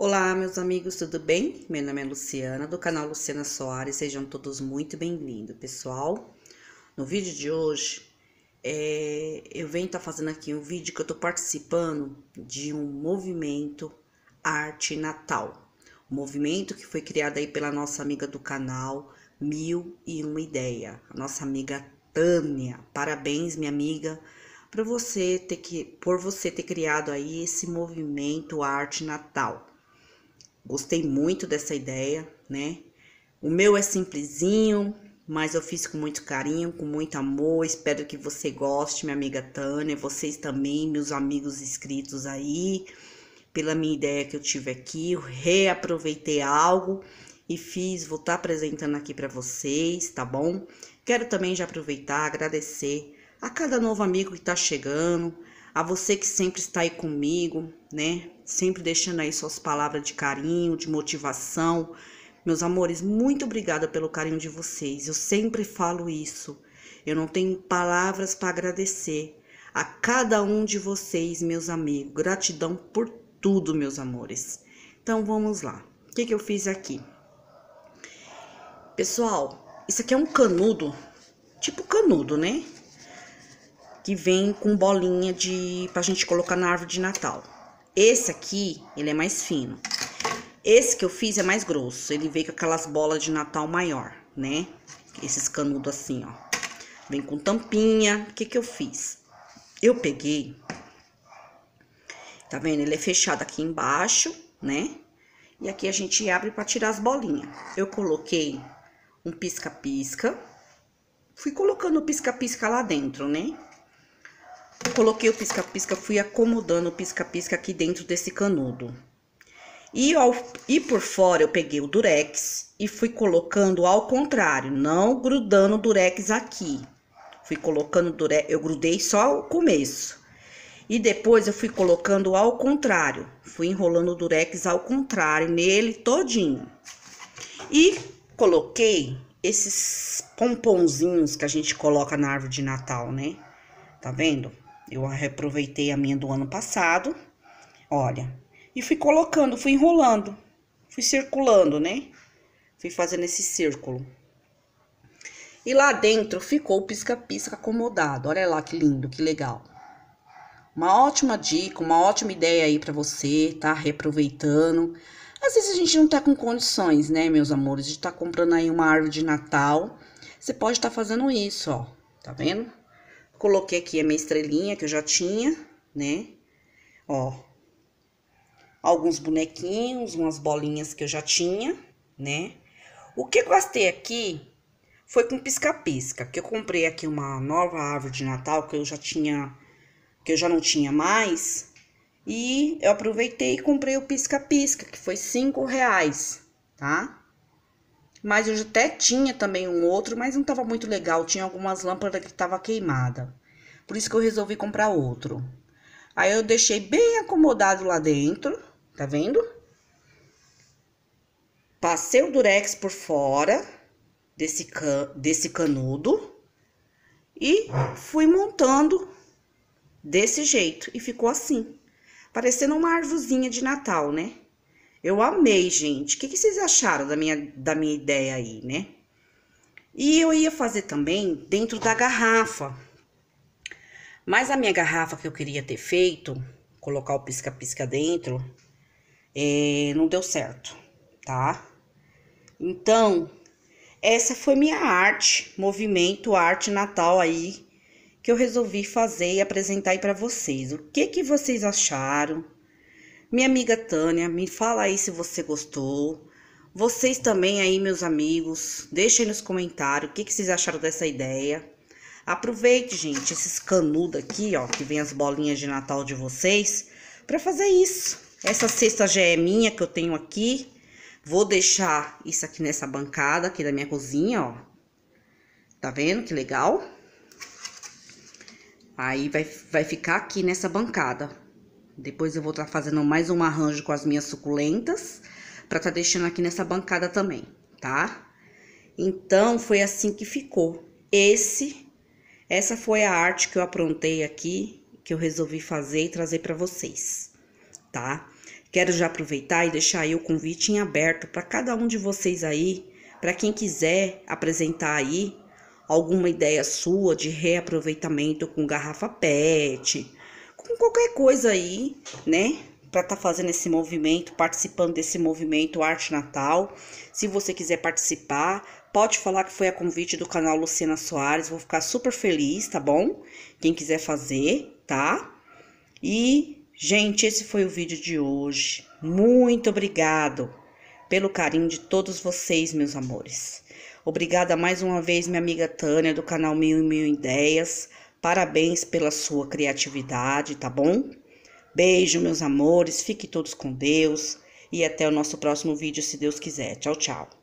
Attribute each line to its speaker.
Speaker 1: Olá, meus amigos, tudo bem? Meu nome é Luciana, do canal Luciana Soares. Sejam todos muito bem-vindos, pessoal. No vídeo de hoje, é, eu venho estar tá fazendo aqui um vídeo que eu estou participando de um movimento Arte Natal. Um movimento que foi criado aí pela nossa amiga do canal Mil e Uma Ideia, a nossa amiga Tânia. Parabéns, minha amiga para você ter que por você ter criado aí esse movimento Arte Natal. Gostei muito dessa ideia, né? O meu é simplesinho, mas eu fiz com muito carinho, com muito amor. Espero que você goste, minha amiga Tânia, vocês também, meus amigos inscritos aí, pela minha ideia que eu tive aqui. Eu reaproveitei algo e fiz, vou estar tá apresentando aqui para vocês, tá bom? Quero também já aproveitar, agradecer a cada novo amigo que está chegando, a você que sempre está aí comigo, né? Sempre deixando aí suas palavras de carinho, de motivação. Meus amores, muito obrigada pelo carinho de vocês. Eu sempre falo isso. Eu não tenho palavras para agradecer a cada um de vocês, meus amigos. Gratidão por tudo, meus amores. Então vamos lá. O que, que eu fiz aqui? Pessoal, isso aqui é um canudo, tipo canudo, né? que vem com bolinha de pra gente colocar na árvore de Natal. Esse aqui, ele é mais fino. Esse que eu fiz é mais grosso, ele veio com aquelas bolas de Natal maior, né? Esses canudos assim, ó. Vem com tampinha. O que que eu fiz? Eu peguei Tá vendo? Ele é fechado aqui embaixo, né? E aqui a gente abre para tirar as bolinhas. Eu coloquei um pisca-pisca. Fui colocando o pisca-pisca lá dentro, né? Coloquei o pisca-pisca, fui acomodando o pisca-pisca aqui dentro desse canudo. E, ao, e por fora eu peguei o durex e fui colocando ao contrário, não grudando o durex aqui. Fui colocando durex, eu grudei só o começo. E depois eu fui colocando ao contrário, fui enrolando o durex ao contrário nele todinho. E coloquei esses pomponzinhos que a gente coloca na árvore de Natal, né? Tá vendo? Eu reaproveitei a minha do ano passado. Olha, e fui colocando, fui enrolando, fui circulando, né? Fui fazendo esse círculo. E lá dentro ficou o pisca-pisca acomodado. Olha lá que lindo, que legal. Uma ótima dica, uma ótima ideia aí para você, tá? Reaproveitando. Às vezes a gente não tá com condições, né, meus amores, de estar tá comprando aí uma árvore de Natal. Você pode estar tá fazendo isso, ó. Tá vendo? Coloquei aqui a minha estrelinha que eu já tinha, né? Ó. Alguns bonequinhos, umas bolinhas que eu já tinha, né? O que eu gastei aqui foi com pisca-pisca, que eu comprei aqui uma nova árvore de Natal que eu já tinha, que eu já não tinha mais, e eu aproveitei e comprei o pisca-pisca, que foi cinco reais, tá? Mas eu até tinha também um outro, mas não estava muito legal. Tinha algumas lâmpadas que estavam queimada. Por isso que eu resolvi comprar outro. Aí eu deixei bem acomodado lá dentro, tá vendo? Passei o durex por fora desse, can desse canudo e fui montando desse jeito. E ficou assim, parecendo uma arvozinha de Natal, né? Eu amei, gente. O que, que vocês acharam da minha, da minha ideia aí, né? E eu ia fazer também dentro da garrafa. Mas a minha garrafa que eu queria ter feito, colocar o pisca-pisca dentro, é, não deu certo, tá? Então, essa foi minha arte, movimento arte natal aí, que eu resolvi fazer e apresentar aí para vocês. O que que vocês acharam? Minha amiga Tânia, me fala aí se você gostou. Vocês também aí, meus amigos, deixem nos comentários o que, que vocês acharam dessa ideia. Aproveite, gente, esses canudos aqui, ó, que vem as bolinhas de Natal de vocês, para fazer isso. Essa cesta já é minha, que eu tenho aqui. Vou deixar isso aqui nessa bancada aqui da minha cozinha, ó. Tá vendo que legal? Aí vai, vai ficar aqui nessa bancada. Depois eu vou estar tá fazendo mais um arranjo com as minhas suculentas para estar tá deixando aqui nessa bancada também, tá? Então foi assim que ficou. Esse essa foi a arte que eu aprontei aqui, que eu resolvi fazer e trazer para vocês, tá? Quero já aproveitar e deixar aí o convite em aberto para cada um de vocês aí, para quem quiser apresentar aí alguma ideia sua de reaproveitamento com garrafa PET, com qualquer coisa aí, né? Para estar tá fazendo esse movimento, participando desse movimento Arte Natal. Se você quiser participar, pode falar que foi a convite do canal Luciana Soares, vou ficar super feliz, tá bom? Quem quiser fazer, tá? E, gente, esse foi o vídeo de hoje. Muito obrigado pelo carinho de todos vocês, meus amores. Obrigada mais uma vez, minha amiga Tânia, do canal Mil e Mil Ideias. Parabéns pela sua criatividade, tá bom? Beijo, meus amores. Fiquem todos com Deus. E até o nosso próximo vídeo, se Deus quiser. Tchau, tchau.